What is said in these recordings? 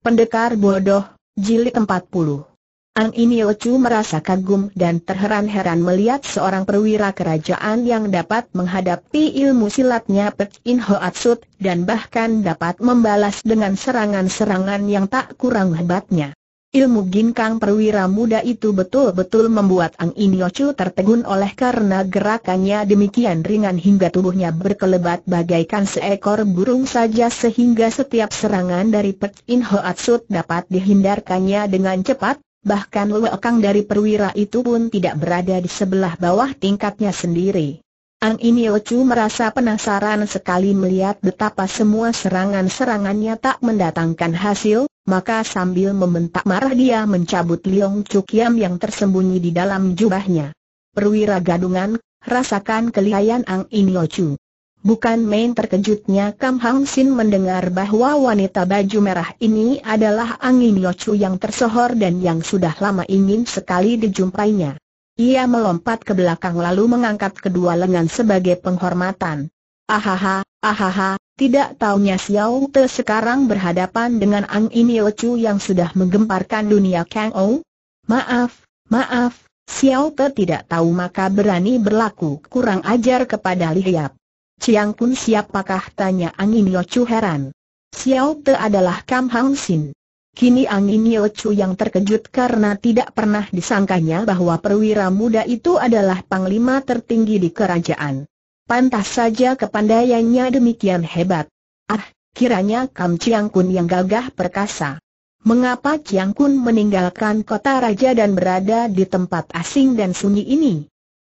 Pendekar Bodoh, Jilid 40 Ang Iniochu merasa kagum dan terheran-heran melihat seorang perwira kerajaan yang dapat menghadapi ilmu silatnya Pek In Atsut dan bahkan dapat membalas dengan serangan-serangan yang tak kurang hebatnya. Ilmu ginkang perwira muda itu betul-betul membuat Ang Inyocu tertegun oleh karena gerakannya demikian ringan hingga tubuhnya berkelebat bagaikan seekor burung saja sehingga setiap serangan dari Pek In Hoatsut dapat dihindarkannya dengan cepat, bahkan lewekang dari perwira itu pun tidak berada di sebelah bawah tingkatnya sendiri. Ang Inyocu merasa penasaran sekali melihat betapa semua serangan-serangannya tak mendatangkan hasil, maka sambil membentak marah dia mencabut Liong Cukiam yang tersembunyi di dalam jubahnya. Perwira gadungan, rasakan kelihayan Ang In Chu. Bukan main terkejutnya Kam Hang Sin mendengar bahwa wanita baju merah ini adalah Ang In Chu yang tersohor dan yang sudah lama ingin sekali dijumpainya. Ia melompat ke belakang lalu mengangkat kedua lengan sebagai penghormatan. Ahaha, ahaha, tidak taunya Xiao Te sekarang berhadapan dengan Ang Ini Chu yang sudah menggemparkan dunia Kang Ou? Maaf, maaf, Xiao Te tidak tahu maka berani berlaku kurang ajar kepada Li Hiap. Chiang Kun siapakah tanya Ang Ini Chu heran. Xiao Te adalah Kam Hang Sin. Kini Ang Ini Chu yang terkejut karena tidak pernah disangkanya bahwa perwira muda itu adalah panglima tertinggi di kerajaan. Pantas saja kepandaiannya demikian hebat. Ah, kiranya Kam Chiang Kun yang gagah perkasa. Mengapa Chiang Kun meninggalkan kota raja dan berada di tempat asing dan sunyi ini?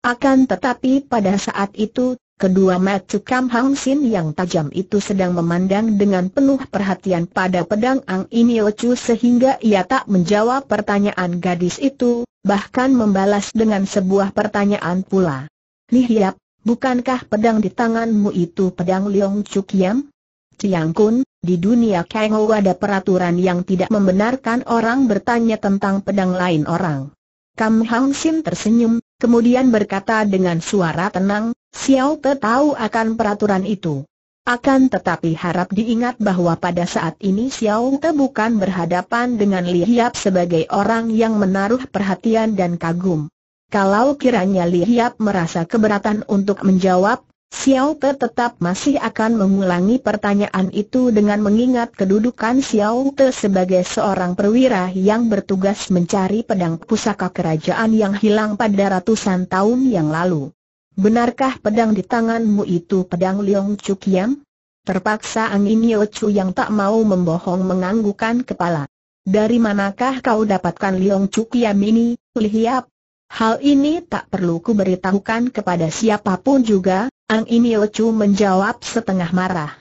Akan tetapi pada saat itu, kedua mata Kam Hang Sin yang tajam itu sedang memandang dengan penuh perhatian pada pedang Ang ini Chu sehingga ia tak menjawab pertanyaan gadis itu, bahkan membalas dengan sebuah pertanyaan pula. Lihiap, Bukankah pedang di tanganmu itu pedang Leong Chu Yam? Ciang Kun, di dunia Ou ada peraturan yang tidak membenarkan orang bertanya tentang pedang lain orang. Kam Hang Sim tersenyum, kemudian berkata dengan suara tenang, Xiao Te tahu akan peraturan itu. Akan tetapi harap diingat bahwa pada saat ini Xiao Te bukan berhadapan dengan Li Hiap sebagai orang yang menaruh perhatian dan kagum. Kalau kiranya Li Hiap merasa keberatan untuk menjawab, Xiao Pe tetap masih akan mengulangi pertanyaan itu dengan mengingat kedudukan Xiao Pe sebagai seorang perwira yang bertugas mencari pedang pusaka kerajaan yang hilang pada ratusan tahun yang lalu. Benarkah pedang di tanganmu itu pedang Liong Chu Kiam? Terpaksa Angin Yeo Chu yang tak mau membohong menganggukan kepala. Dari manakah kau dapatkan Liong Chu Kiam ini, Li Hiap? Hal ini tak perlu kuberitahukan kepada siapapun juga, Ang ini lecu menjawab setengah marah.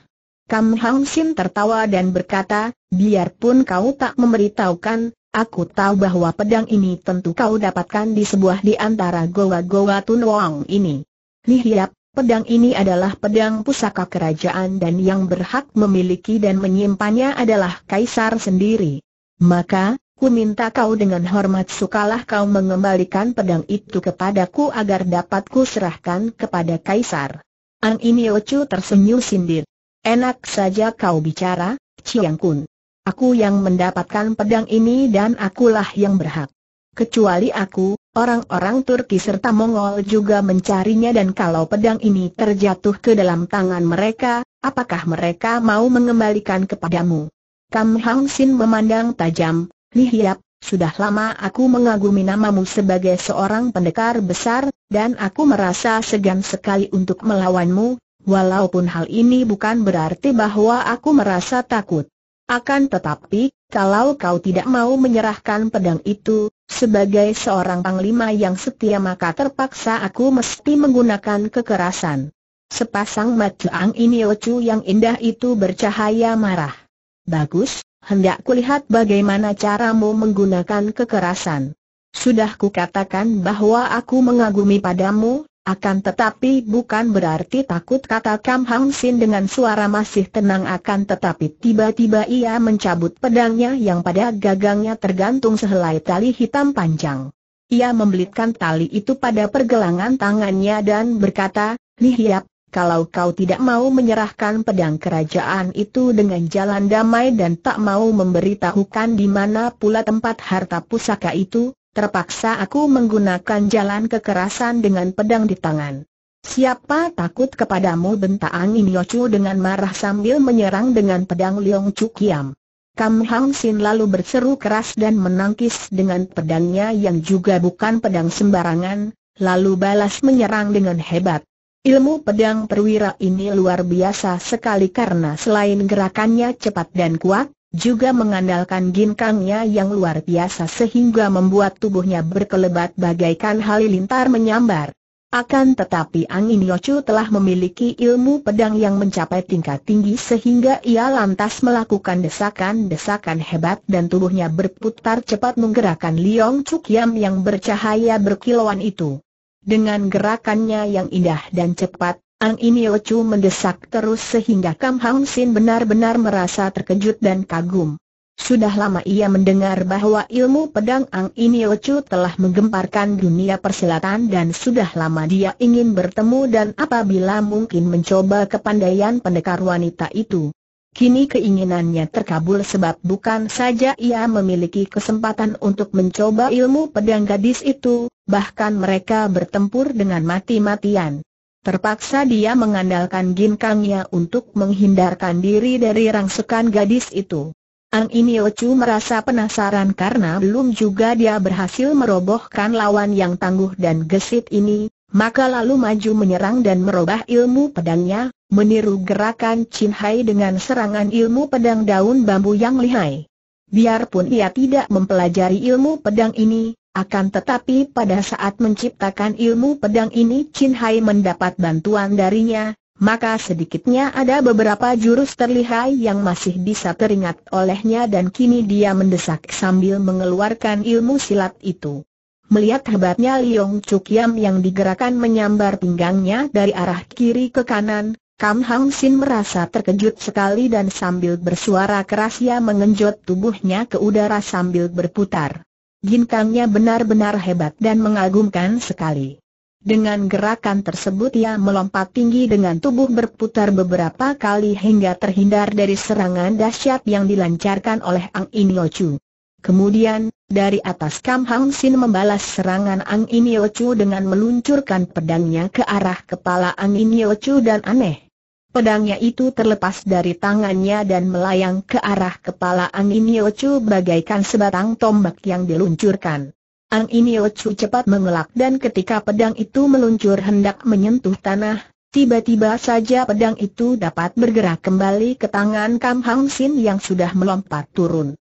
Kam Hang Sin tertawa dan berkata, biarpun kau tak memberitahukan, aku tahu bahwa pedang ini tentu kau dapatkan di sebuah di antara goa-goa Tun Wong ini. Lihat, pedang ini adalah pedang pusaka kerajaan dan yang berhak memiliki dan menyimpannya adalah kaisar sendiri. Maka, ku minta kau dengan hormat sukalah kau mengembalikan pedang itu kepadaku agar dapat ku serahkan kepada Kaisar. An Iniochu tersenyum sindir. Enak saja kau bicara, Chiang Kun. Aku yang mendapatkan pedang ini dan akulah yang berhak. Kecuali aku, orang-orang Turki serta Mongol juga mencarinya dan kalau pedang ini terjatuh ke dalam tangan mereka, apakah mereka mau mengembalikan kepadamu? Kam Hang Sin memandang tajam, Lihiap, sudah lama aku mengagumi namamu sebagai seorang pendekar besar, dan aku merasa segan sekali untuk melawanmu, walaupun hal ini bukan berarti bahwa aku merasa takut. Akan tetapi, kalau kau tidak mau menyerahkan pedang itu, sebagai seorang panglima yang setia maka terpaksa aku mesti menggunakan kekerasan. Sepasang mata angin ocu yang indah itu bercahaya marah. Bagus, hendak kulihat bagaimana caramu menggunakan kekerasan. Sudah kukatakan bahwa aku mengagumi padamu, akan tetapi bukan berarti takut kata Kam Hang Sin dengan suara masih tenang akan tetapi tiba-tiba ia mencabut pedangnya yang pada gagangnya tergantung sehelai tali hitam panjang. Ia membelitkan tali itu pada pergelangan tangannya dan berkata, Lihiap, kalau kau tidak mau menyerahkan pedang kerajaan itu dengan jalan damai dan tak mau memberitahukan di mana pula tempat harta pusaka itu, terpaksa aku menggunakan jalan kekerasan dengan pedang di tangan. Siapa takut kepadamu bentak Angin Yocu dengan marah sambil menyerang dengan pedang Leong Cukiam. Kam Hang Sin lalu berseru keras dan menangkis dengan pedangnya yang juga bukan pedang sembarangan, lalu balas menyerang dengan hebat. Ilmu pedang perwira ini luar biasa sekali karena selain gerakannya cepat dan kuat, juga mengandalkan ginkangnya yang luar biasa sehingga membuat tubuhnya berkelebat bagaikan halilintar menyambar. Akan tetapi Angin Yocu telah memiliki ilmu pedang yang mencapai tingkat tinggi sehingga ia lantas melakukan desakan-desakan hebat dan tubuhnya berputar cepat menggerakkan Liong Chuk Yam yang bercahaya berkilauan itu. Dengan gerakannya yang indah dan cepat, Ang Inio Chu mendesak terus sehingga Kam Hang Sin benar-benar merasa terkejut dan kagum. Sudah lama ia mendengar bahwa ilmu pedang Ang Inio Chu telah menggemparkan dunia persilatan dan sudah lama dia ingin bertemu dan apabila mungkin mencoba kepandaian pendekar wanita itu. Kini keinginannya terkabul sebab bukan saja ia memiliki kesempatan untuk mencoba ilmu pedang gadis itu, bahkan mereka bertempur dengan mati-matian. Terpaksa dia mengandalkan ginkangnya untuk menghindarkan diri dari rangsukan gadis itu. Ang Iniochu merasa penasaran karena belum juga dia berhasil merobohkan lawan yang tangguh dan gesit ini, maka lalu maju menyerang dan merubah ilmu pedangnya, meniru gerakan Chin Hai dengan serangan ilmu pedang daun bambu yang lihai. Biarpun ia tidak mempelajari ilmu pedang ini, akan tetapi pada saat menciptakan ilmu pedang ini Chin Hai mendapat bantuan darinya, maka sedikitnya ada beberapa jurus terlihai yang masih bisa teringat olehnya dan kini dia mendesak sambil mengeluarkan ilmu silat itu. Melihat hebatnya Liong Chuk Yam yang digerakkan menyambar pinggangnya dari arah kiri ke kanan, Kam Hang Sin merasa terkejut sekali dan sambil bersuara keras ia mengenjot tubuhnya ke udara sambil berputar kangnya benar-benar hebat dan mengagumkan sekali. Dengan gerakan tersebut ia melompat tinggi dengan tubuh berputar beberapa kali hingga terhindar dari serangan dahsyat yang dilancarkan oleh Ang Inyo Chu. Kemudian, dari atas Kam Hang Sin membalas serangan Ang Inyo Chu dengan meluncurkan pedangnya ke arah kepala Ang Inyo Chu dan aneh, Pedangnya itu terlepas dari tangannya dan melayang ke arah kepala Ang Iniochu bagaikan sebatang tombak yang diluncurkan. Ang Iniochu cepat mengelak dan ketika pedang itu meluncur hendak menyentuh tanah, tiba-tiba saja pedang itu dapat bergerak kembali ke tangan Kam Hang Sin yang sudah melompat turun.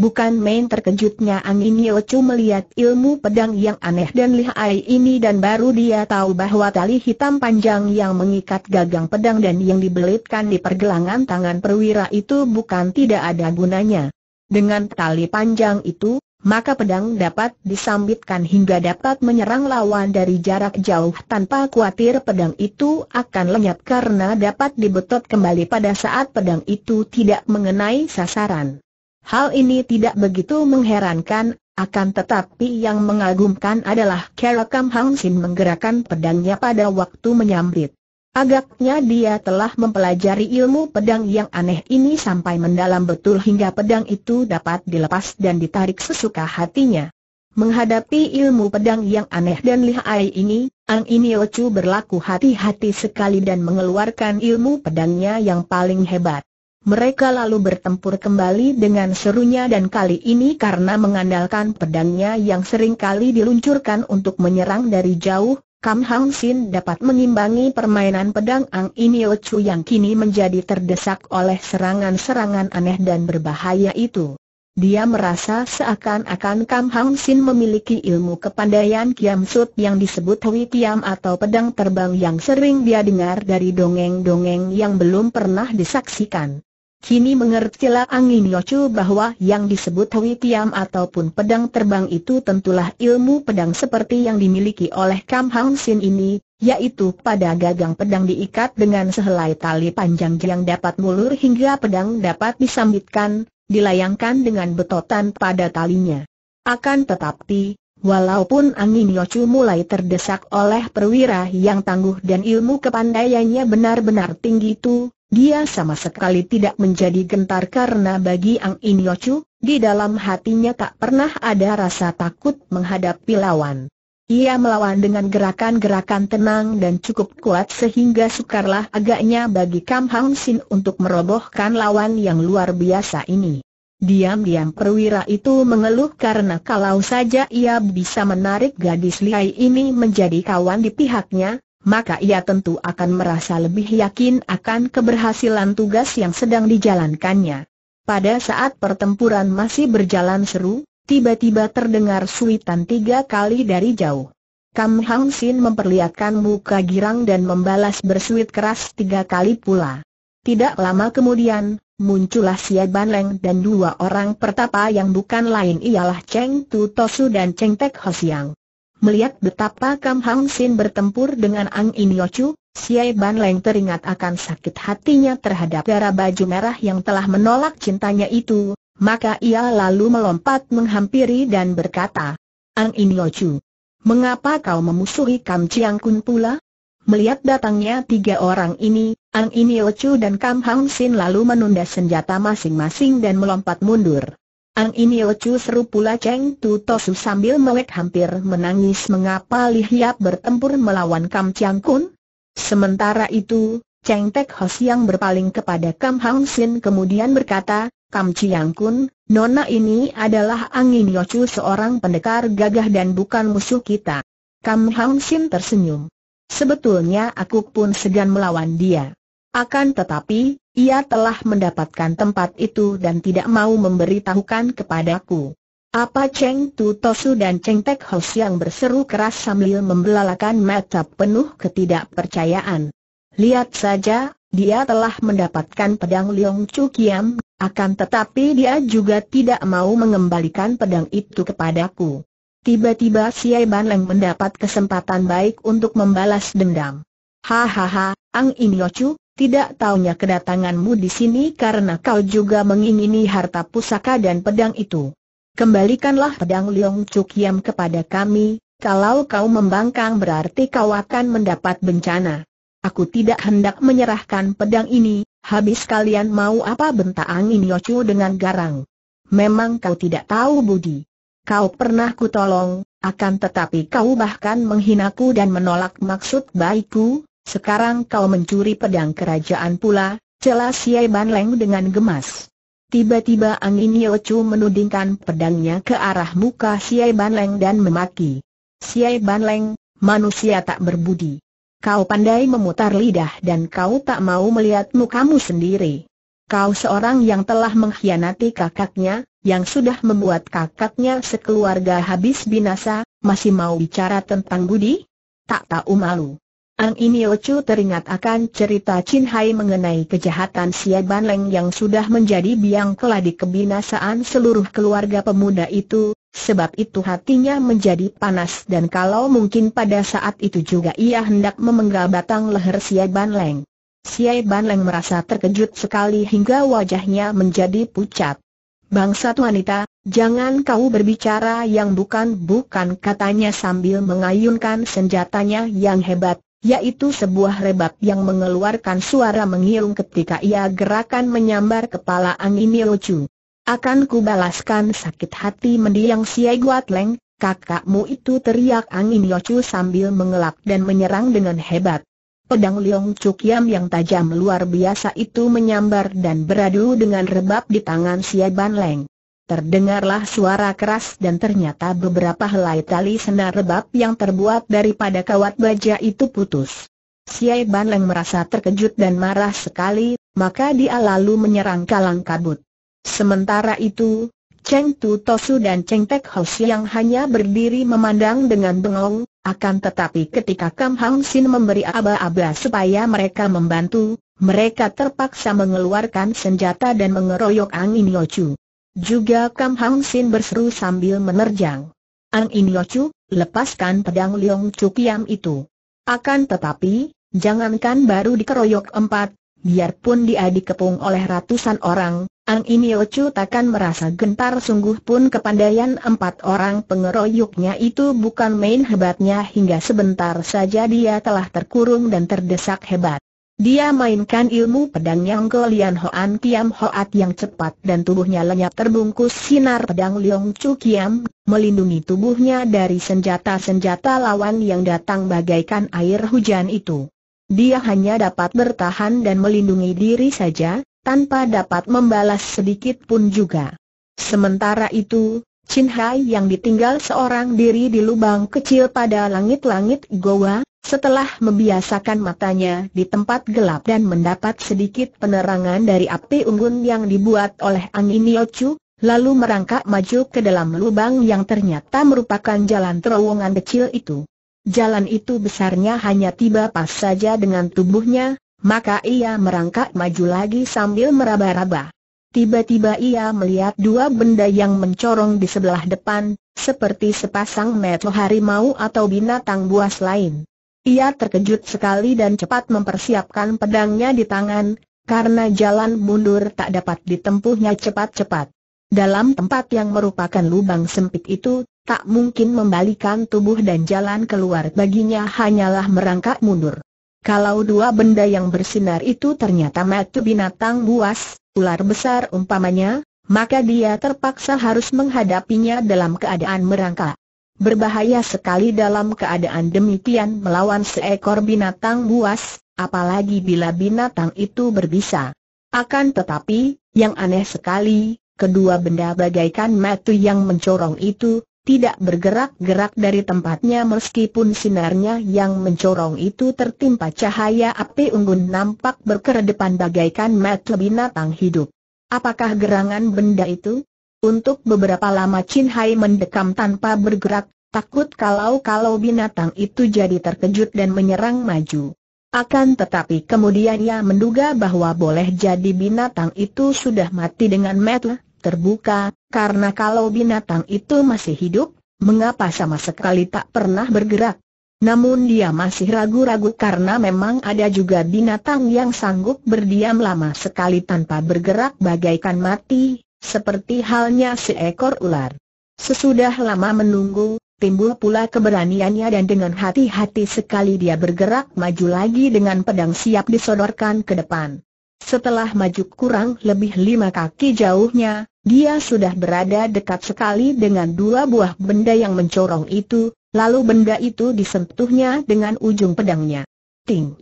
Bukan main terkejutnya Angin Yocu melihat ilmu pedang yang aneh dan lihai ini dan baru dia tahu bahwa tali hitam panjang yang mengikat gagang pedang dan yang dibelitkan di pergelangan tangan perwira itu bukan tidak ada gunanya. Dengan tali panjang itu, maka pedang dapat disambitkan hingga dapat menyerang lawan dari jarak jauh tanpa khawatir pedang itu akan lenyap karena dapat dibetot kembali pada saat pedang itu tidak mengenai sasaran. Hal ini tidak begitu mengherankan, akan tetapi yang mengagumkan adalah Kera Kam Hang Sin menggerakkan pedangnya pada waktu menyambit. Agaknya dia telah mempelajari ilmu pedang yang aneh ini sampai mendalam betul hingga pedang itu dapat dilepas dan ditarik sesuka hatinya. Menghadapi ilmu pedang yang aneh dan lihai ini, Ang Chu berlaku hati-hati sekali dan mengeluarkan ilmu pedangnya yang paling hebat. Mereka lalu bertempur kembali dengan serunya dan kali ini karena mengandalkan pedangnya yang sering kali diluncurkan untuk menyerang dari jauh, Kam Hang Sin dapat mengimbangi permainan pedang Ang Inio Chu yang kini menjadi terdesak oleh serangan-serangan aneh dan berbahaya itu. Dia merasa seakan-akan Kam Hang Sin memiliki ilmu kepandaian Kiam Sut yang disebut Hui Kiam atau pedang terbang yang sering dia dengar dari dongeng-dongeng yang belum pernah disaksikan. Kini mengertilah Angin Yocu bahwa yang disebut Hui Tiam ataupun pedang terbang itu tentulah ilmu pedang seperti yang dimiliki oleh Kam Hang Sin ini, yaitu pada gagang pedang diikat dengan sehelai tali panjang yang dapat mulur hingga pedang dapat disambitkan, dilayangkan dengan betotan pada talinya. Akan tetapi, Walaupun Angin Yocu mulai terdesak oleh perwira yang tangguh dan ilmu kepandaiannya benar-benar tinggi itu, dia sama sekali tidak menjadi gentar karena bagi Ang In Yochu, di dalam hatinya tak pernah ada rasa takut menghadapi lawan. Ia melawan dengan gerakan-gerakan tenang dan cukup kuat sehingga sukarlah agaknya bagi Kam Hang Sin untuk merobohkan lawan yang luar biasa ini. Diam-diam perwira itu mengeluh karena kalau saja ia bisa menarik gadis lihai ini menjadi kawan di pihaknya, maka ia tentu akan merasa lebih yakin akan keberhasilan tugas yang sedang dijalankannya. Pada saat pertempuran masih berjalan seru, tiba-tiba terdengar suitan tiga kali dari jauh. Kam Hang Sin memperlihatkan muka girang dan membalas bersuit keras tiga kali pula. Tidak lama kemudian, muncullah Xia Ban Leng dan dua orang pertapa yang bukan lain ialah Cheng Tu Tosu dan Cheng Tek Ho Siang. Melihat betapa Kam Hang Sin bertempur dengan Ang In Yo Chu, Siay Ban Leng teringat akan sakit hatinya terhadap darah baju merah yang telah menolak cintanya itu, maka ia lalu melompat menghampiri dan berkata, Ang In Yo Chu, mengapa kau memusuhi Kam Chiang Kun pula? Melihat datangnya tiga orang ini, Ang In Yo Chu dan Kam Hang Sin lalu menunda senjata masing-masing dan melompat mundur. Ang ini Chu seru pula Cheng Tu Tosu sambil melek hampir menangis mengapa Lihiap bertempur melawan Kam Chiang Kun. Sementara itu, Cheng Tek Hos yang berpaling kepada Kam Hang Sin kemudian berkata, Kam Chiang Kun, nona ini adalah Angin yocu seorang pendekar gagah dan bukan musuh kita. Kam Hang Sin tersenyum. Sebetulnya aku pun segan melawan dia. Akan tetapi, ia telah mendapatkan tempat itu dan tidak mau memberitahukan kepadaku. Apa Cheng Tu Tosu dan Cheng Tek Hos yang berseru keras sambil membelalakan mata penuh ketidakpercayaan. Lihat saja, dia telah mendapatkan pedang Leong Chu Kiam, akan tetapi dia juga tidak mau mengembalikan pedang itu kepadaku. Tiba-tiba si Ban Leng mendapat kesempatan baik untuk membalas dendam. Hahaha, Ang In Chu. Tidak taunya kedatanganmu di sini karena kau juga mengingini harta pusaka dan pedang itu. Kembalikanlah pedang Liong Chuk Yam kepada kami, kalau kau membangkang berarti kau akan mendapat bencana. Aku tidak hendak menyerahkan pedang ini, habis kalian mau apa bentak angin Yochu dengan garang. Memang kau tidak tahu budi. Kau pernah kutolong. akan tetapi kau bahkan menghinaku dan menolak maksud baikku, sekarang kau mencuri pedang kerajaan pula, celah Siai Ban Leng dengan gemas. Tiba-tiba angin Chu menudingkan pedangnya ke arah muka Siai Ban Leng dan memaki. Siai Ban Leng, manusia tak berbudi. Kau pandai memutar lidah dan kau tak mau melihat mukamu sendiri. Kau seorang yang telah mengkhianati kakaknya, yang sudah membuat kakaknya sekeluarga habis binasa, masih mau bicara tentang budi? Tak tahu malu. Ang Chu teringat akan cerita Chin Hai mengenai kejahatan Xia Ban Leng yang sudah menjadi biang keladi kebinasaan seluruh keluarga pemuda itu, sebab itu hatinya menjadi panas dan kalau mungkin pada saat itu juga ia hendak memenggal batang leher Xia Ban Leng. Xia Ban Leng merasa terkejut sekali hingga wajahnya menjadi pucat. Bangsat wanita, jangan kau berbicara yang bukan-bukan katanya sambil mengayunkan senjatanya yang hebat, yaitu sebuah rebab yang mengeluarkan suara mengilung ketika ia gerakan menyambar kepala angin yochu Akan kubalaskan sakit hati mendiang Siai Guat Leng, kakakmu itu teriak angin yochu sambil mengelak dan menyerang dengan hebat. Pedang Liong Cuk yang tajam luar biasa itu menyambar dan beradu dengan rebab di tangan Siai Ban Leng. Terdengarlah suara keras dan ternyata beberapa helai tali senar rebab yang terbuat daripada kawat baja itu putus. Siai Ban merasa terkejut dan marah sekali, maka dia lalu menyerang kalang kabut. Sementara itu, Cheng Tu Tosu dan Cheng Tek Ho yang hanya berdiri memandang dengan bengong, akan tetapi ketika Kam Hang Sin memberi aba-aba supaya mereka membantu, mereka terpaksa mengeluarkan senjata dan mengeroyok angin Yochu. Juga Kam Hang Sin berseru sambil menerjang. Ang In Yo Chu, lepaskan pedang Leong Chu Kiam itu. Akan tetapi, jangankan baru dikeroyok empat, biarpun dia dikepung oleh ratusan orang, Ang In Yo Chu takkan merasa gentar sungguh pun kepandaian empat orang pengeroyoknya itu bukan main hebatnya hingga sebentar saja dia telah terkurung dan terdesak hebat. Dia mainkan ilmu pedang yang kelian Hoan Kiam Hoat yang cepat dan tubuhnya lenyap terbungkus sinar pedang Leong Chu Kiam, melindungi tubuhnya dari senjata-senjata lawan yang datang bagaikan air hujan itu. Dia hanya dapat bertahan dan melindungi diri saja, tanpa dapat membalas sedikit pun juga. Sementara itu, Chin Hai yang ditinggal seorang diri di lubang kecil pada langit-langit Goa, setelah membiasakan matanya di tempat gelap dan mendapat sedikit penerangan dari api unggun yang dibuat oleh angin Yochu, lalu merangkak maju ke dalam lubang yang ternyata merupakan jalan terowongan kecil itu. Jalan itu besarnya hanya tiba pas saja dengan tubuhnya, maka ia merangkak maju lagi sambil meraba-raba. Tiba-tiba ia melihat dua benda yang mencorong di sebelah depan, seperti sepasang metu harimau atau binatang buas lain. Ia terkejut sekali dan cepat mempersiapkan pedangnya di tangan, karena jalan mundur tak dapat ditempuhnya cepat-cepat. Dalam tempat yang merupakan lubang sempit itu, tak mungkin membalikan tubuh dan jalan keluar baginya hanyalah merangkak mundur. Kalau dua benda yang bersinar itu ternyata mati binatang buas, ular besar umpamanya, maka dia terpaksa harus menghadapinya dalam keadaan merangkak. Berbahaya sekali dalam keadaan demikian melawan seekor binatang buas, apalagi bila binatang itu berbisa. Akan tetapi, yang aneh sekali, kedua benda bagaikan metu yang mencorong itu, tidak bergerak-gerak dari tempatnya meskipun sinarnya yang mencorong itu tertimpa cahaya api unggun nampak berkeredepan bagaikan metu binatang hidup. Apakah gerangan benda itu? Untuk beberapa lama Chin Hai mendekam tanpa bergerak, takut kalau-kalau binatang itu jadi terkejut dan menyerang maju. Akan tetapi kemudian ia menduga bahwa boleh jadi binatang itu sudah mati dengan metel, terbuka, karena kalau binatang itu masih hidup, mengapa sama sekali tak pernah bergerak. Namun dia masih ragu-ragu karena memang ada juga binatang yang sanggup berdiam lama sekali tanpa bergerak bagaikan mati, seperti halnya seekor ular. Sesudah lama menunggu, timbul pula keberaniannya dan dengan hati-hati sekali dia bergerak maju lagi dengan pedang siap disodorkan ke depan. Setelah maju kurang lebih lima kaki jauhnya, dia sudah berada dekat sekali dengan dua buah benda yang mencorong itu, lalu benda itu disentuhnya dengan ujung pedangnya. Ting!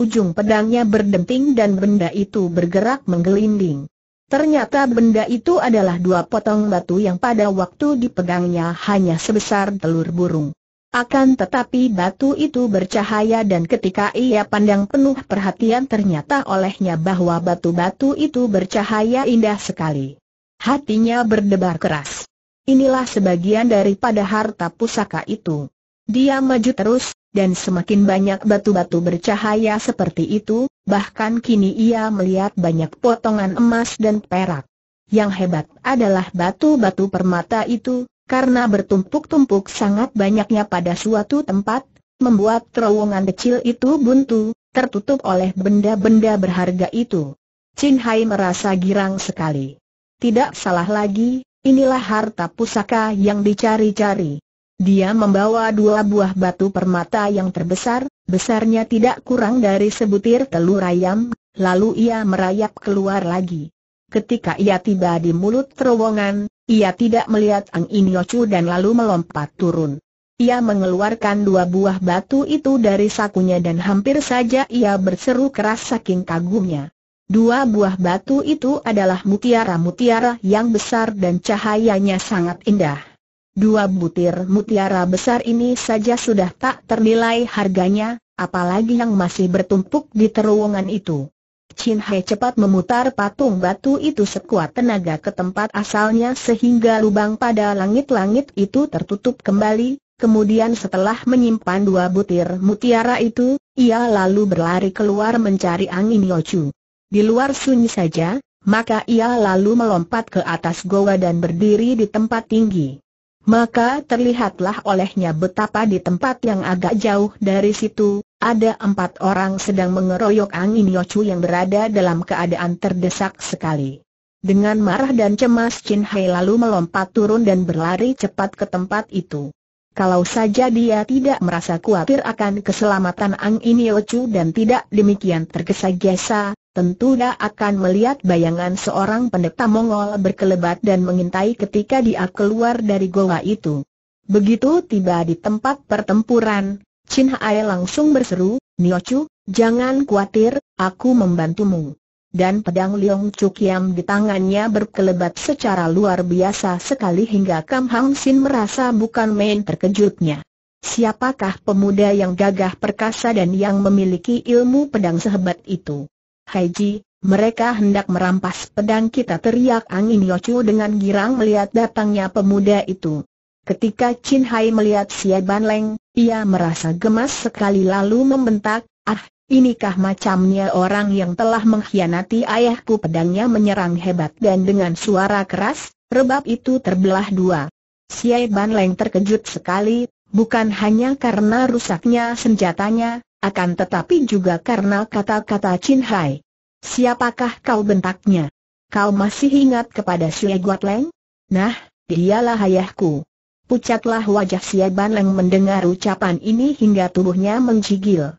Ujung pedangnya berdenting dan benda itu bergerak menggelinding. Ternyata benda itu adalah dua potong batu yang pada waktu dipegangnya hanya sebesar telur burung. Akan tetapi batu itu bercahaya dan ketika ia pandang penuh perhatian ternyata olehnya bahwa batu-batu itu bercahaya indah sekali. Hatinya berdebar keras. Inilah sebagian daripada harta pusaka itu. Dia maju terus, dan semakin banyak batu-batu bercahaya seperti itu, bahkan kini ia melihat banyak potongan emas dan perak. Yang hebat adalah batu-batu permata itu, karena bertumpuk-tumpuk sangat banyaknya pada suatu tempat, membuat terowongan kecil itu buntu, tertutup oleh benda-benda berharga itu. Chin Hai merasa girang sekali. Tidak salah lagi, inilah harta pusaka yang dicari-cari. Dia membawa dua buah batu permata yang terbesar, besarnya tidak kurang dari sebutir telur ayam, lalu ia merayap keluar lagi. Ketika ia tiba di mulut terowongan, ia tidak melihat Ang Inyocu dan lalu melompat turun. Ia mengeluarkan dua buah batu itu dari sakunya dan hampir saja ia berseru keras saking kagumnya. Dua buah batu itu adalah mutiara-mutiara yang besar dan cahayanya sangat indah. Dua butir mutiara besar ini saja sudah tak ternilai harganya, apalagi yang masih bertumpuk di terowongan itu. Chin Hai cepat memutar patung batu itu sekuat tenaga ke tempat asalnya sehingga lubang pada langit-langit itu tertutup kembali, kemudian setelah menyimpan dua butir mutiara itu, ia lalu berlari keluar mencari angin Yocu. Di luar sunyi saja, maka ia lalu melompat ke atas goa dan berdiri di tempat tinggi. Maka terlihatlah olehnya betapa di tempat yang agak jauh dari situ, ada empat orang sedang mengeroyok angin Yocu yang berada dalam keadaan terdesak sekali. Dengan marah dan cemas Chin Hai lalu melompat turun dan berlari cepat ke tempat itu. Kalau saja dia tidak merasa khawatir akan keselamatan Ang Iniochu dan tidak demikian tergesa-gesa, tentu dia akan melihat bayangan seorang pendeta Mongol berkelebat dan mengintai ketika dia keluar dari goa itu. Begitu tiba di tempat pertempuran, Chin Hai langsung berseru, Niochu, jangan khawatir, aku membantumu dan pedang Liong Cukiam di tangannya berkelebat secara luar biasa sekali hingga Kam Hang Sin merasa bukan main terkejutnya. Siapakah pemuda yang gagah perkasa dan yang memiliki ilmu pedang sehebat itu? Ji, mereka hendak merampas pedang kita teriak angin Yocu dengan girang melihat datangnya pemuda itu. Ketika Chin Hai melihat Xie Ban Leng, ia merasa gemas sekali lalu membentak, ah, Inikah macamnya orang yang telah mengkhianati ayahku pedangnya menyerang hebat dan dengan suara keras, rebab itu terbelah dua. Siai Ban Leng terkejut sekali, bukan hanya karena rusaknya senjatanya, akan tetapi juga karena kata-kata Chin Hai. Siapakah kau bentaknya? Kau masih ingat kepada Siai Guat Leng? Nah, dialah ayahku. Pucatlah wajah Siai Ban Leng mendengar ucapan ini hingga tubuhnya menggigil.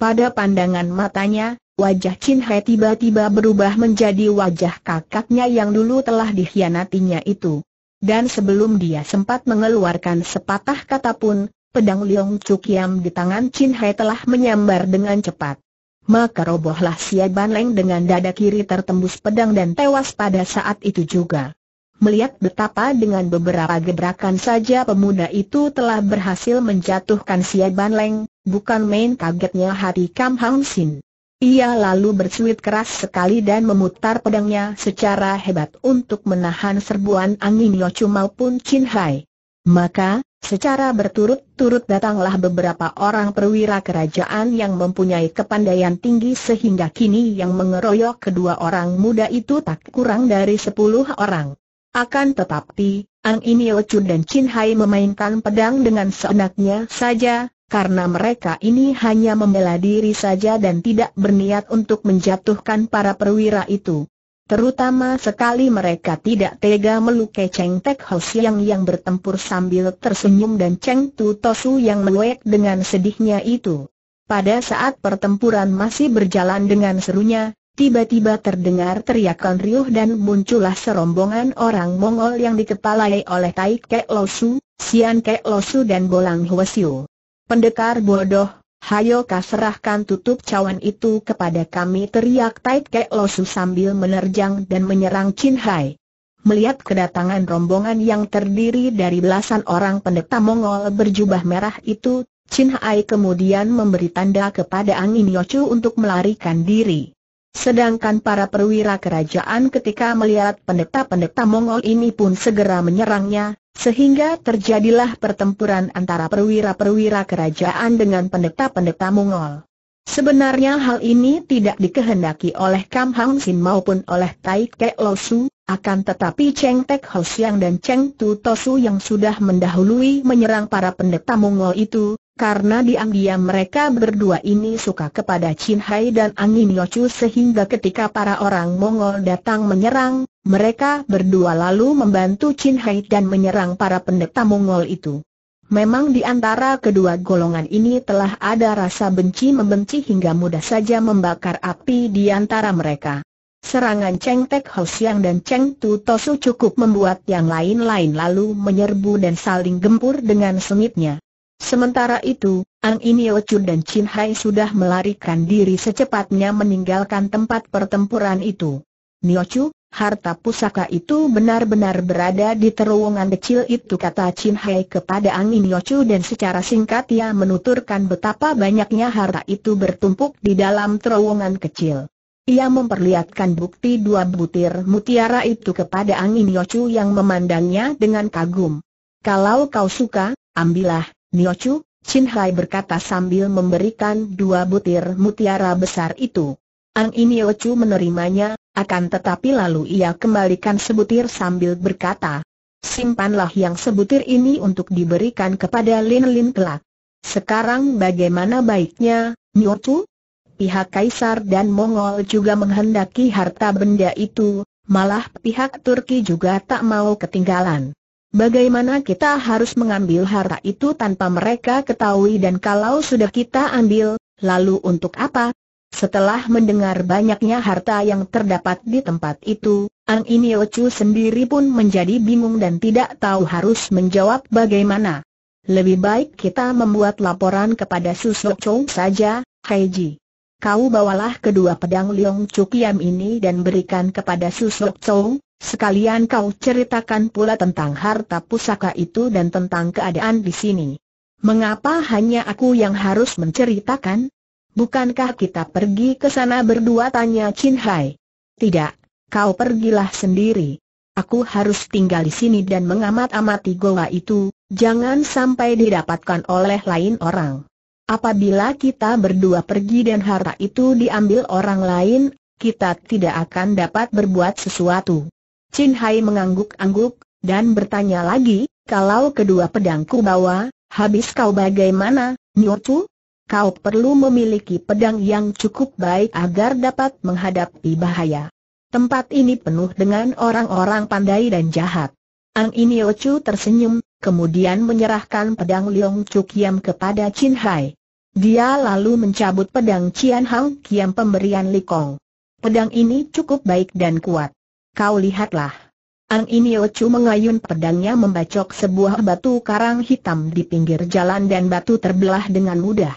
Pada pandangan matanya, wajah Chin Hai tiba-tiba berubah menjadi wajah kakaknya yang dulu telah dikhianatinya itu. Dan sebelum dia sempat mengeluarkan sepatah kata pun, pedang Liong Cukiam di tangan Chin Hai telah menyambar dengan cepat. Maka robohlah si Ban Leng dengan dada kiri tertembus pedang dan tewas pada saat itu juga. Melihat betapa dengan beberapa gebrakan saja pemuda itu telah berhasil menjatuhkan si Ban Leng, Bukan main kagetnya hati Kam Hang Sin. Ia lalu bersuit keras sekali dan memutar pedangnya secara hebat untuk menahan serbuan angin Yocumal maupun Chin Hai. Maka, secara berturut-turut datanglah beberapa orang perwira kerajaan yang mempunyai kepandaian tinggi sehingga kini yang mengeroyok kedua orang muda itu tak kurang dari sepuluh orang. Akan tetapi, Ang Inio dan Chin Hai memainkan pedang dengan seenaknya saja, karena mereka ini hanya membela diri saja dan tidak berniat untuk menjatuhkan para perwira itu. Terutama sekali mereka tidak tega melukai Cheng Tek Ho Siang yang bertempur sambil tersenyum dan Cheng Tu Tosu yang meluek dengan sedihnya itu. Pada saat pertempuran masih berjalan dengan serunya, tiba-tiba terdengar teriakan riuh dan muncullah serombongan orang Mongol yang dikepalai oleh Tai Kek Losu, Sian Kek Losu dan Bolang Hwasio. Pendekar bodoh, hayo serahkan tutup cawan itu kepada kami teriak Tai Kek Losu sambil menerjang dan menyerang Chin Hai. Melihat kedatangan rombongan yang terdiri dari belasan orang pendeta Mongol berjubah merah itu, Chin Hai kemudian memberi tanda kepada Angin Yochu untuk melarikan diri. Sedangkan para perwira kerajaan ketika melihat pendeta-pendeta Mongol ini pun segera menyerangnya, sehingga terjadilah pertempuran antara perwira-perwira kerajaan dengan pendeta-pendeta Mongol. Sebenarnya hal ini tidak dikehendaki oleh Kam Hang Sin maupun oleh Tai Kek Lo Su, akan tetapi Cheng Tek Ho Siang dan Cheng Tu To Su yang sudah mendahului menyerang para pendeta Mongol itu, karena diam-diam mereka berdua ini suka kepada Chin Hai dan Angin Yochu sehingga ketika para orang Mongol datang menyerang, mereka berdua lalu membantu Chin Hai dan menyerang para pendeta Mongol itu. Memang di antara kedua golongan ini telah ada rasa benci membenci hingga mudah saja membakar api di antara mereka. Serangan Cheng Tek Ho Siang dan Cheng Tu Tosu cukup membuat yang lain-lain lalu menyerbu dan saling gempur dengan sengitnya. Sementara itu, Ang Inio dan Chin Hai sudah melarikan diri secepatnya meninggalkan tempat pertempuran itu. Niochu, harta pusaka itu benar-benar berada di terowongan kecil itu kata Chin Hai kepada Ang Iniochu dan secara singkat ia menuturkan betapa banyaknya harta itu bertumpuk di dalam terowongan kecil. Ia memperlihatkan bukti dua butir mutiara itu kepada Ang Iniochu yang memandangnya dengan kagum. Kalau kau suka, ambillah, Chu, Chin Hai berkata sambil memberikan dua butir mutiara besar itu. Ang ini Chu menerimanya, akan tetapi lalu ia kembalikan sebutir sambil berkata, Simpanlah yang sebutir ini untuk diberikan kepada Lin Lin kelak. Sekarang bagaimana baiknya, Chu? Pihak Kaisar dan Mongol juga menghendaki harta benda itu, malah pihak Turki juga tak mau ketinggalan. Bagaimana kita harus mengambil harta itu tanpa mereka ketahui dan kalau sudah kita ambil, lalu untuk apa? Setelah mendengar banyaknya harta yang terdapat di tempat itu, Ang Iniochu sendiri pun menjadi bingung dan tidak tahu harus menjawab bagaimana. Lebih baik kita membuat laporan kepada Susok Chong saja, Heiji. Kau bawalah kedua pedang Liong Chukiam ini dan berikan kepada Susok Chong, Sekalian kau ceritakan pula tentang harta pusaka itu dan tentang keadaan di sini. Mengapa hanya aku yang harus menceritakan? Bukankah kita pergi ke sana berdua tanya Chin Hai? Tidak, kau pergilah sendiri. Aku harus tinggal di sini dan mengamat-amati goa itu, jangan sampai didapatkan oleh lain orang. Apabila kita berdua pergi dan harta itu diambil orang lain, kita tidak akan dapat berbuat sesuatu. Chin Hai mengangguk-angguk, dan bertanya lagi, kalau kedua pedangku bawa, habis kau bagaimana, Chu? Kau perlu memiliki pedang yang cukup baik agar dapat menghadapi bahaya. Tempat ini penuh dengan orang-orang pandai dan jahat. Ang Chu tersenyum, kemudian menyerahkan pedang Leong Chu Kiam kepada Chin Hai. Dia lalu mencabut pedang Cian Hang Kiam pemberian Li Kong. Pedang ini cukup baik dan kuat kau lihatlah. Ang Iniochu mengayun pedangnya membacok sebuah batu karang hitam di pinggir jalan dan batu terbelah dengan mudah.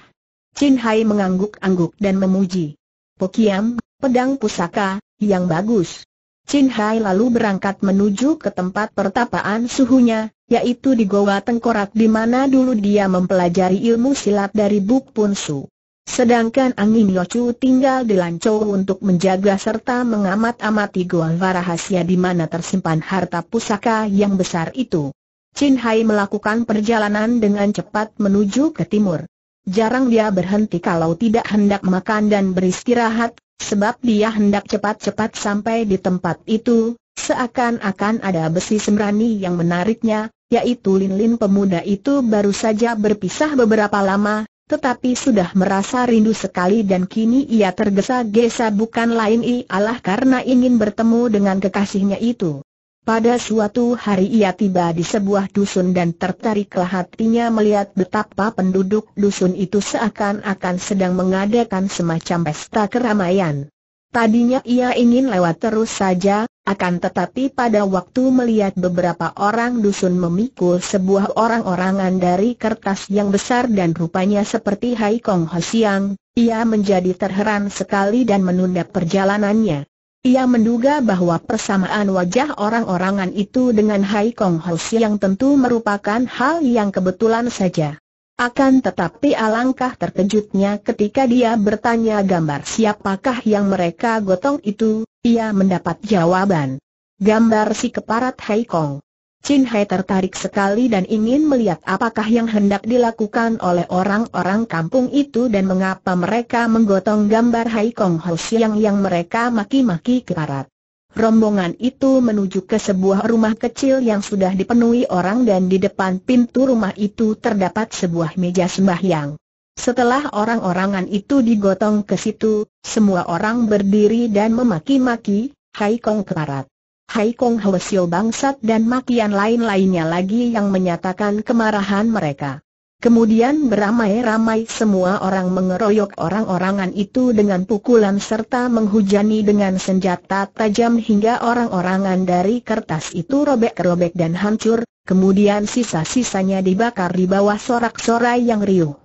Chin Hai mengangguk-angguk dan memuji. Pokiam, pedang pusaka, yang bagus. Chin Hai lalu berangkat menuju ke tempat pertapaan suhunya, yaitu di Goa Tengkorak di mana dulu dia mempelajari ilmu silat dari Buk Pun Su. Sedangkan angin Yocu tinggal di Lancou untuk menjaga serta mengamat-amati gua rahasia di mana tersimpan harta pusaka yang besar itu. Chin Hai melakukan perjalanan dengan cepat menuju ke timur. Jarang dia berhenti kalau tidak hendak makan dan beristirahat, sebab dia hendak cepat-cepat sampai di tempat itu, seakan-akan ada besi sembrani yang menariknya, yaitu Lin Lin pemuda itu baru saja berpisah beberapa lama, tetapi sudah merasa rindu sekali dan kini ia tergesa-gesa bukan lain ialah karena ingin bertemu dengan kekasihnya itu. Pada suatu hari ia tiba di sebuah dusun dan tertariklah hatinya melihat betapa penduduk dusun itu seakan-akan sedang mengadakan semacam pesta keramaian. Tadinya ia ingin lewat terus saja, akan tetapi pada waktu melihat beberapa orang dusun memikul sebuah orang-orangan dari kertas yang besar dan rupanya seperti Hai Kong Ho Siang, ia menjadi terheran sekali dan menunda perjalanannya. Ia menduga bahwa persamaan wajah orang-orangan itu dengan Hai Kong Ho Siang tentu merupakan hal yang kebetulan saja. Akan tetapi alangkah terkejutnya ketika dia bertanya gambar siapakah yang mereka gotong itu, ia mendapat jawaban. Gambar si keparat Hai Kong. Chin Hai tertarik sekali dan ingin melihat apakah yang hendak dilakukan oleh orang-orang kampung itu dan mengapa mereka menggotong gambar Hai Kong Ho Siang yang mereka maki-maki keparat rombongan itu menuju ke sebuah rumah kecil yang sudah dipenuhi orang dan di depan pintu rumah itu terdapat sebuah meja sembahyang. Setelah orang-orangan itu digotong ke situ, semua orang berdiri dan memaki-maki, Hai Kong Keparat, Hai Kong Hwasyo Bangsat dan makian lain-lainnya lagi yang menyatakan kemarahan mereka. Kemudian beramai-ramai semua orang mengeroyok orang-orangan itu dengan pukulan serta menghujani dengan senjata tajam hingga orang-orangan dari kertas itu robek-robek dan hancur, kemudian sisa-sisanya dibakar di bawah sorak-sorai yang riuh.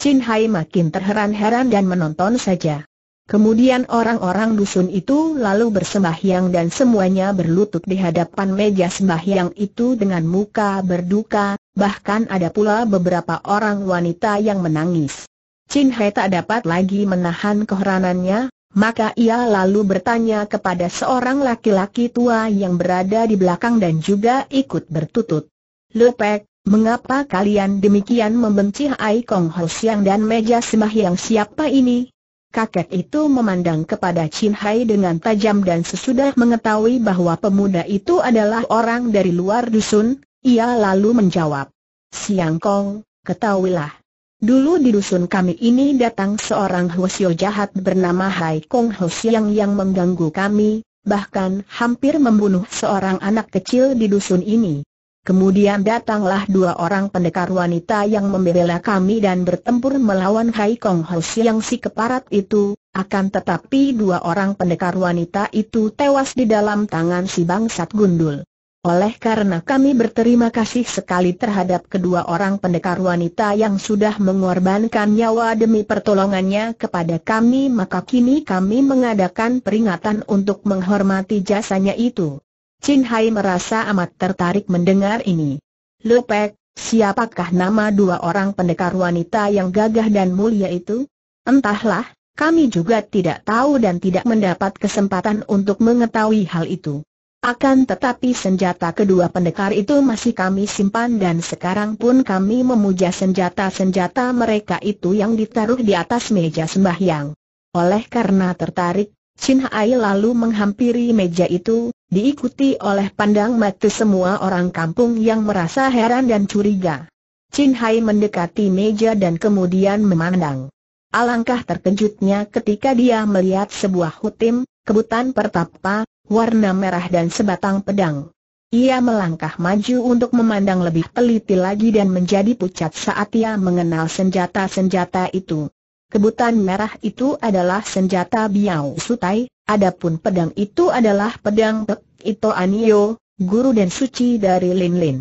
Chin Hai makin terheran-heran dan menonton saja. Kemudian orang-orang dusun itu lalu bersembahyang dan semuanya berlutut di hadapan meja sembahyang itu dengan muka berduka, bahkan ada pula beberapa orang wanita yang menangis. Chin Hai tak dapat lagi menahan keheranannya, maka ia lalu bertanya kepada seorang laki-laki tua yang berada di belakang dan juga ikut bertutut. Lepek, mengapa kalian demikian membenci Ai Kong Ho Siang dan meja semah yang siapa ini? Kakek itu memandang kepada Chin Hai dengan tajam dan sesudah mengetahui bahwa pemuda itu adalah orang dari luar dusun, ia lalu menjawab, Siang Kong, ketahuilah. Dulu di dusun kami ini datang seorang Hwasyo jahat bernama Hai Kong Hwasyang yang mengganggu kami, bahkan hampir membunuh seorang anak kecil di dusun ini. Kemudian datanglah dua orang pendekar wanita yang membela kami dan bertempur melawan Hai Kong Hwasyang si keparat itu, akan tetapi dua orang pendekar wanita itu tewas di dalam tangan si bangsat gundul. Oleh karena kami berterima kasih sekali terhadap kedua orang pendekar wanita yang sudah mengorbankan nyawa demi pertolongannya kepada kami maka kini kami mengadakan peringatan untuk menghormati jasanya itu. Chin Hai merasa amat tertarik mendengar ini. Lepek, siapakah nama dua orang pendekar wanita yang gagah dan mulia itu? Entahlah, kami juga tidak tahu dan tidak mendapat kesempatan untuk mengetahui hal itu. Akan tetapi senjata kedua pendekar itu masih kami simpan dan sekarang pun kami memuja senjata-senjata mereka itu yang ditaruh di atas meja sembahyang. Oleh karena tertarik, Chin Hai lalu menghampiri meja itu, diikuti oleh pandang mata semua orang kampung yang merasa heran dan curiga. Chin Hai mendekati meja dan kemudian memandang. Alangkah terkejutnya ketika dia melihat sebuah hutim, kebutan pertapa, warna merah dan sebatang pedang. Ia melangkah maju untuk memandang lebih teliti lagi dan menjadi pucat saat ia mengenal senjata-senjata itu. Kebutan merah itu adalah senjata Biao Sutai, adapun pedang itu adalah pedang Pek Ito Anio, guru dan suci dari Lin Lin.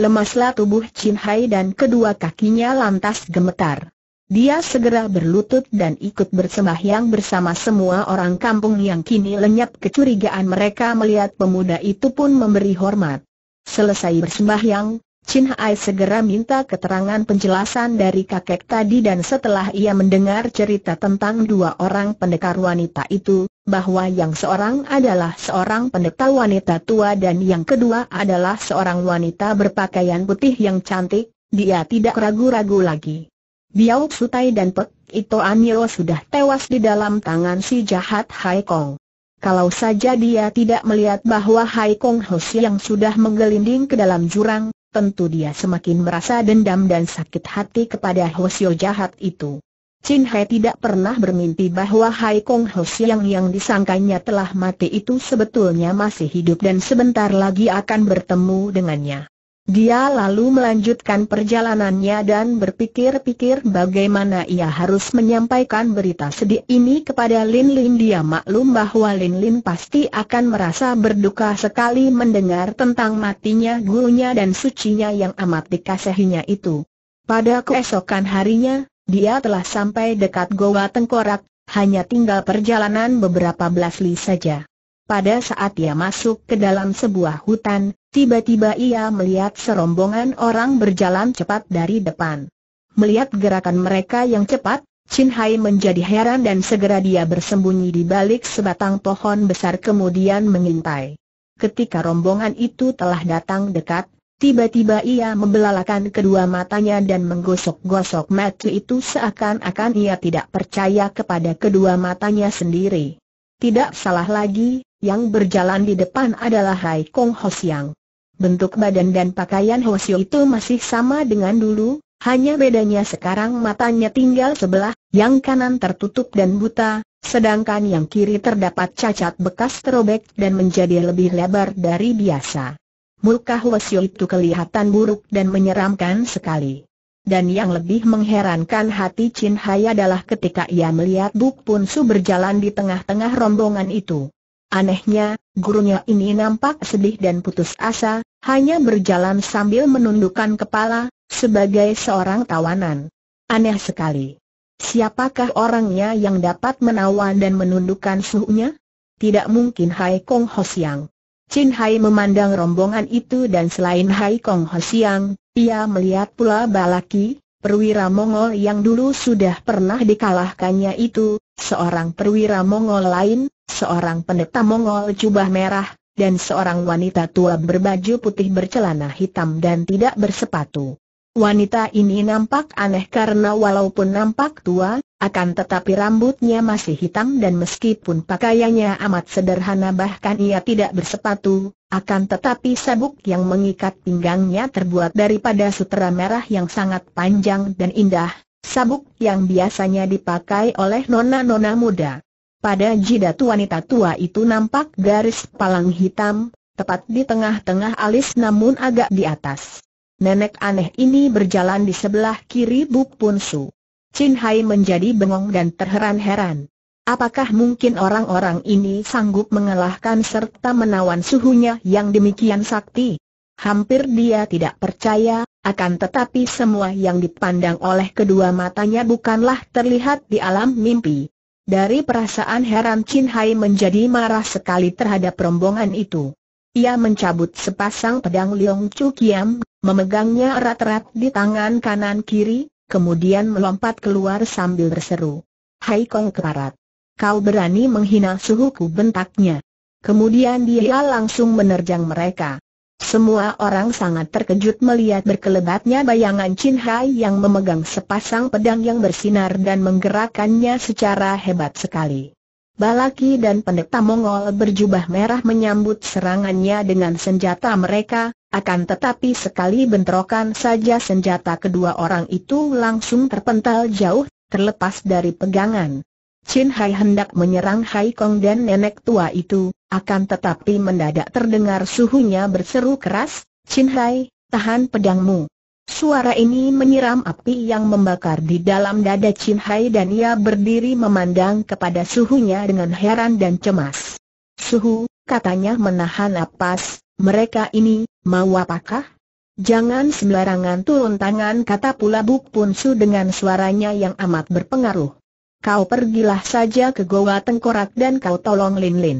Lemaslah tubuh Chin Hai dan kedua kakinya lantas gemetar. Dia segera berlutut dan ikut bersembahyang bersama semua orang kampung yang kini lenyap kecurigaan mereka melihat pemuda itu pun memberi hormat. Selesai bersembahyang, Chin Hai segera minta keterangan penjelasan dari kakek tadi dan setelah ia mendengar cerita tentang dua orang pendekar wanita itu, bahwa yang seorang adalah seorang pendekar wanita tua dan yang kedua adalah seorang wanita berpakaian putih yang cantik, dia tidak ragu-ragu lagi. Biao Sutai dan Pek Ito Anio sudah tewas di dalam tangan si jahat Hai Kong. Kalau saja dia tidak melihat bahwa Hai Kong Hos yang sudah menggelinding ke dalam jurang, tentu dia semakin merasa dendam dan sakit hati kepada Hosio jahat itu. Chin Hai tidak pernah bermimpi bahwa Hai Kong Ho yang yang disangkanya telah mati itu sebetulnya masih hidup dan sebentar lagi akan bertemu dengannya. Dia lalu melanjutkan perjalanannya dan berpikir-pikir bagaimana ia harus menyampaikan berita sedih ini kepada Lin Lin Dia maklum bahwa Lin Lin pasti akan merasa berduka sekali mendengar tentang matinya gurunya dan sucinya yang amat dikasihinya itu Pada keesokan harinya, dia telah sampai dekat Goa Tengkorak, hanya tinggal perjalanan beberapa belas li saja Pada saat ia masuk ke dalam sebuah hutan, Tiba-tiba ia melihat serombongan orang berjalan cepat dari depan. Melihat gerakan mereka yang cepat, Chin Hai menjadi heran dan segera dia bersembunyi di balik sebatang pohon besar kemudian mengintai. Ketika rombongan itu telah datang dekat, tiba-tiba ia membelalakan kedua matanya dan menggosok-gosok mata itu seakan-akan ia tidak percaya kepada kedua matanya sendiri. Tidak salah lagi, yang berjalan di depan adalah Hai Kong Ho Siang. Bentuk badan dan pakaian Hoshio itu masih sama dengan dulu, hanya bedanya sekarang matanya tinggal sebelah, yang kanan tertutup dan buta, sedangkan yang kiri terdapat cacat bekas terobek dan menjadi lebih lebar dari biasa. Muka Hoshio itu kelihatan buruk dan menyeramkan sekali. Dan yang lebih mengherankan hati Chin Hai adalah ketika ia melihat Buk Pun Su berjalan di tengah-tengah rombongan itu. Anehnya, gurunya ini nampak sedih dan putus asa, hanya berjalan sambil menundukkan kepala, sebagai seorang tawanan. Aneh sekali. Siapakah orangnya yang dapat menawan dan menundukkan suhunya? Tidak mungkin Hai Kong Ho Siang. Chin Hai memandang rombongan itu dan selain Hai Kong Ho Siang, ia melihat pula Balaki, perwira Mongol yang dulu sudah pernah dikalahkannya itu, seorang perwira Mongol lain, seorang pendeta Mongol jubah merah, dan seorang wanita tua berbaju putih bercelana hitam dan tidak bersepatu. Wanita ini nampak aneh karena walaupun nampak tua, akan tetapi rambutnya masih hitam dan meskipun pakaiannya amat sederhana bahkan ia tidak bersepatu, akan tetapi sabuk yang mengikat pinggangnya terbuat daripada sutera merah yang sangat panjang dan indah, sabuk yang biasanya dipakai oleh nona-nona muda. Pada jidat wanita tua itu nampak garis palang hitam, tepat di tengah-tengah alis namun agak di atas. Nenek aneh ini berjalan di sebelah kiri Buk Punsu. Chin Hai menjadi bengong dan terheran-heran. Apakah mungkin orang-orang ini sanggup mengalahkan serta menawan suhunya yang demikian sakti? Hampir dia tidak percaya, akan tetapi semua yang dipandang oleh kedua matanya bukanlah terlihat di alam mimpi. Dari perasaan heran Chin Hai menjadi marah sekali terhadap rombongan itu. Ia mencabut sepasang pedang Leong Chu Kiam, memegangnya erat-erat di tangan kanan kiri, kemudian melompat keluar sambil berseru. Hai Kong Keparat! Kau berani menghina suhuku bentaknya. Kemudian dia langsung menerjang mereka. Semua orang sangat terkejut melihat berkelebatnya bayangan Chin Hai yang memegang sepasang pedang yang bersinar dan menggerakkannya secara hebat sekali. Balaki dan pendeta Mongol berjubah merah menyambut serangannya dengan senjata mereka, akan tetapi sekali bentrokan saja senjata kedua orang itu langsung terpental jauh, terlepas dari pegangan. Chin Hai hendak menyerang Hai Kong dan nenek tua itu, akan tetapi mendadak terdengar suhunya berseru keras, Chin Hai, tahan pedangmu. Suara ini menyiram api yang membakar di dalam dada Chin Hai dan ia berdiri memandang kepada suhunya dengan heran dan cemas. Suhu, katanya menahan napas, mereka ini, mau apakah? Jangan sembarangan turun tangan kata pula Buk Punsu dengan suaranya yang amat berpengaruh. Kau pergilah saja ke goa tengkorak dan kau tolong Lin Lin.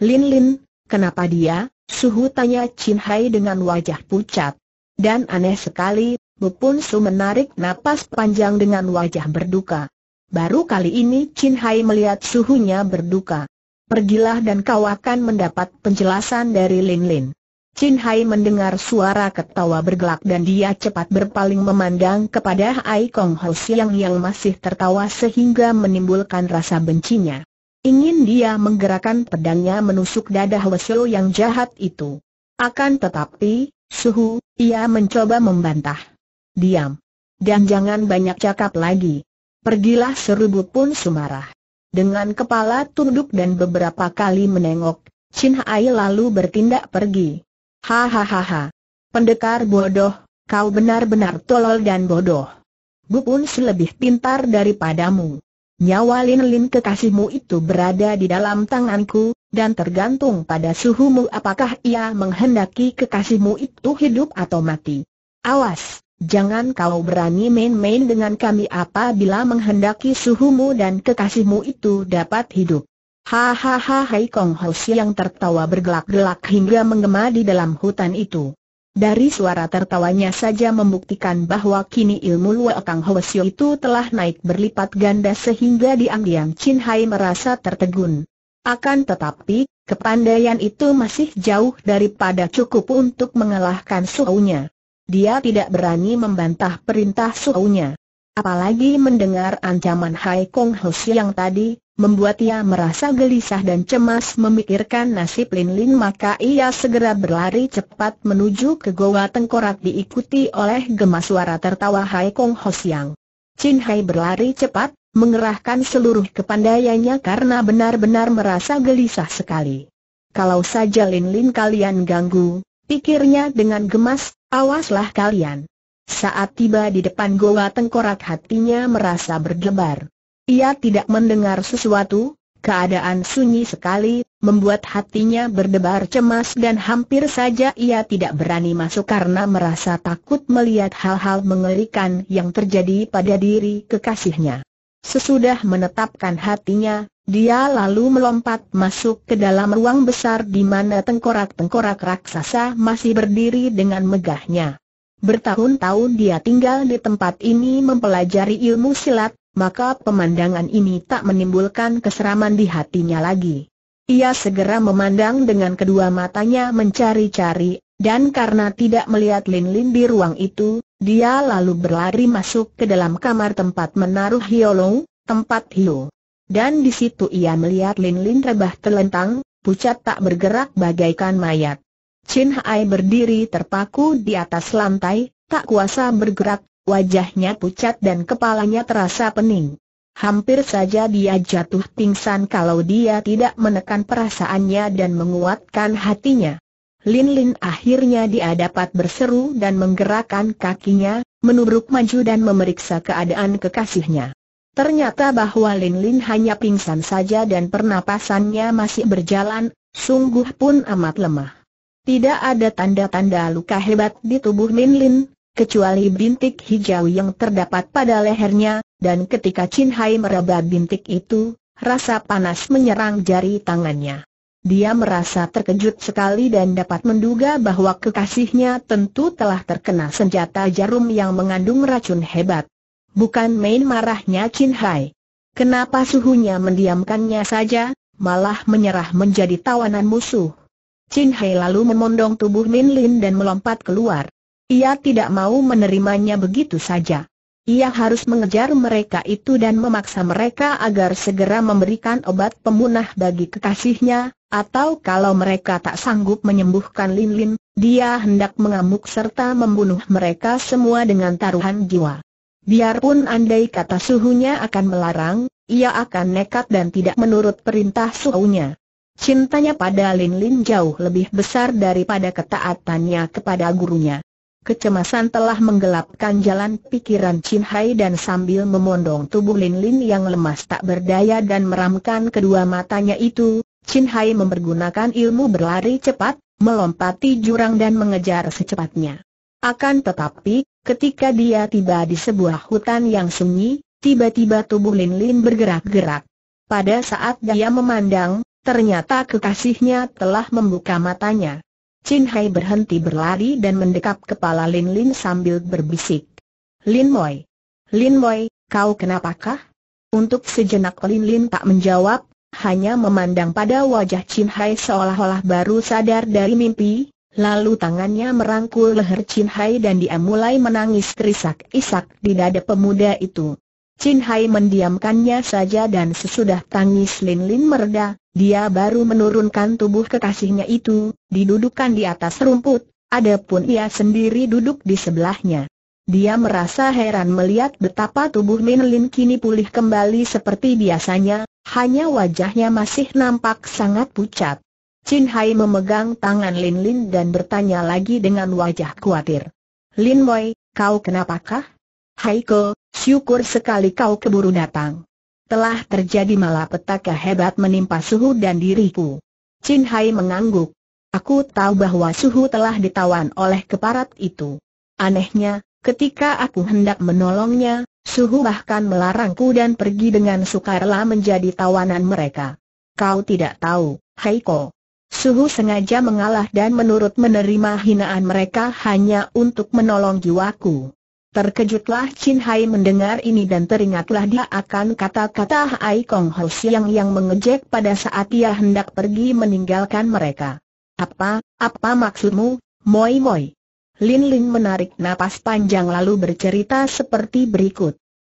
Lin Lin, kenapa dia? Suhu tanya Chin Hai dengan wajah pucat. Dan aneh sekali, Pun Su menarik napas panjang dengan wajah berduka. Baru kali ini Chin Hai melihat suhunya berduka. Pergilah dan kau akan mendapat penjelasan dari Lin Lin. Chin Hai mendengar suara ketawa bergelak dan dia cepat berpaling memandang kepada Ai Kong Ho Siang yang masih tertawa sehingga menimbulkan rasa bencinya. Ingin dia menggerakkan pedangnya menusuk dada Hwasyo yang jahat itu. Akan tetapi, suhu, ia mencoba membantah. Diam. Dan jangan banyak cakap lagi. Pergilah serubu pun sumarah. Dengan kepala tunduk dan beberapa kali menengok, Chin Hai lalu bertindak pergi. Hahaha. Pendekar bodoh, kau benar-benar tolol dan bodoh. Gue pun selebih pintar daripadamu. Nyawa Lin Lin kekasihmu itu berada di dalam tanganku, dan tergantung pada suhumu apakah ia menghendaki kekasihmu itu hidup atau mati. Awas, jangan kau berani main-main dengan kami apabila menghendaki suhumu dan kekasihmu itu dapat hidup. Hahaha Hai Kong Ho yang tertawa bergelak-gelak hingga menggema di dalam hutan itu. Dari suara tertawanya saja membuktikan bahwa kini ilmu Lua Kang Ho itu telah naik berlipat ganda sehingga diam-diam Chin Hai merasa tertegun. Akan tetapi, kepandaian itu masih jauh daripada cukup untuk mengalahkan suhunya. Dia tidak berani membantah perintah suhunya. Apalagi mendengar ancaman Hai Kong Ho yang tadi, membuat ia merasa gelisah dan cemas memikirkan nasib Lin Lin maka ia segera berlari cepat menuju ke goa tengkorak diikuti oleh gemas suara tertawa Hai Kong Ho Siang. Chin Hai berlari cepat, mengerahkan seluruh kepandaiannya karena benar-benar merasa gelisah sekali. Kalau saja Lin Lin kalian ganggu, pikirnya dengan gemas, awaslah kalian. Saat tiba di depan goa tengkorak hatinya merasa berdebar. Ia tidak mendengar sesuatu, keadaan sunyi sekali, membuat hatinya berdebar cemas dan hampir saja ia tidak berani masuk karena merasa takut melihat hal-hal mengerikan yang terjadi pada diri kekasihnya. Sesudah menetapkan hatinya, dia lalu melompat masuk ke dalam ruang besar di mana tengkorak-tengkorak raksasa masih berdiri dengan megahnya. Bertahun-tahun dia tinggal di tempat ini mempelajari ilmu silat, maka pemandangan ini tak menimbulkan keseraman di hatinya lagi. Ia segera memandang dengan kedua matanya mencari-cari, dan karena tidak melihat Lin Lin di ruang itu, dia lalu berlari masuk ke dalam kamar tempat menaruh Hiolong, tempat Hio. Dan di situ ia melihat Lin Lin rebah telentang, pucat tak bergerak bagaikan mayat. Chin Hai berdiri terpaku di atas lantai, tak kuasa bergerak, Wajahnya pucat dan kepalanya terasa pening. Hampir saja dia jatuh pingsan kalau dia tidak menekan perasaannya dan menguatkan hatinya. Lin Lin akhirnya dia dapat berseru dan menggerakkan kakinya, menurut maju dan memeriksa keadaan kekasihnya. Ternyata bahwa Lin Lin hanya pingsan saja dan pernapasannya masih berjalan, sungguh pun amat lemah. Tidak ada tanda-tanda luka hebat di tubuh Lin Lin, kecuali bintik hijau yang terdapat pada lehernya, dan ketika Chin Hai meraba bintik itu, rasa panas menyerang jari tangannya. Dia merasa terkejut sekali dan dapat menduga bahwa kekasihnya tentu telah terkena senjata jarum yang mengandung racun hebat. Bukan main marahnya Chin Hai. Kenapa suhunya mendiamkannya saja, malah menyerah menjadi tawanan musuh. Chin Hai lalu memondong tubuh Min Lin dan melompat keluar. Ia tidak mau menerimanya begitu saja. Ia harus mengejar mereka itu dan memaksa mereka agar segera memberikan obat pemunah bagi kekasihnya, atau kalau mereka tak sanggup menyembuhkan Lin Lin, dia hendak mengamuk serta membunuh mereka semua dengan taruhan jiwa. Biarpun andai kata suhunya akan melarang, ia akan nekat dan tidak menurut perintah suhunya. Cintanya pada Lin Lin jauh lebih besar daripada ketaatannya kepada gurunya. Kecemasan telah menggelapkan jalan pikiran Chin Hai dan sambil memondong tubuh Lin Lin yang lemas tak berdaya dan meramkan kedua matanya itu, Chin Hai mempergunakan ilmu berlari cepat, melompati jurang dan mengejar secepatnya. Akan tetapi, ketika dia tiba di sebuah hutan yang sunyi, tiba-tiba tubuh Lin Lin bergerak-gerak. Pada saat dia memandang, ternyata kekasihnya telah membuka matanya. Chin Hai berhenti berlari dan mendekap kepala Lin Lin sambil berbisik. Lin Moy, Lin Moy, kau kenapakah? Untuk sejenak Lin Lin tak menjawab, hanya memandang pada wajah Chin Hai seolah-olah baru sadar dari mimpi, lalu tangannya merangkul leher Chin Hai dan dia mulai menangis terisak-isak di dada pemuda itu. Chin Hai mendiamkannya saja dan sesudah tangis Lin Lin mereda, dia baru menurunkan tubuh kekasihnya itu, didudukan di atas rumput, adapun ia sendiri duduk di sebelahnya. Dia merasa heran melihat betapa tubuh Min Lin kini pulih kembali seperti biasanya, hanya wajahnya masih nampak sangat pucat. Chin Hai memegang tangan Lin Lin dan bertanya lagi dengan wajah khawatir. Lin Wei, kau kenapakah? Hai Ko, Syukur sekali kau keburu datang. Telah terjadi malapetaka hebat menimpa Suhu dan diriku. Chin Hai mengangguk. Aku tahu bahwa Suhu telah ditawan oleh keparat itu. Anehnya, ketika aku hendak menolongnya, Suhu bahkan melarangku dan pergi dengan sukarela menjadi tawanan mereka. Kau tidak tahu, Haiko. Suhu sengaja mengalah dan menurut menerima hinaan mereka hanya untuk menolong jiwaku. Terkejutlah Chin Hai mendengar ini dan teringatlah dia akan kata-kata Hai Kong Ho Siang yang mengejek pada saat ia hendak pergi meninggalkan mereka. Apa, apa maksudmu, Moi Moi? Lin Lin menarik napas panjang lalu bercerita seperti berikut.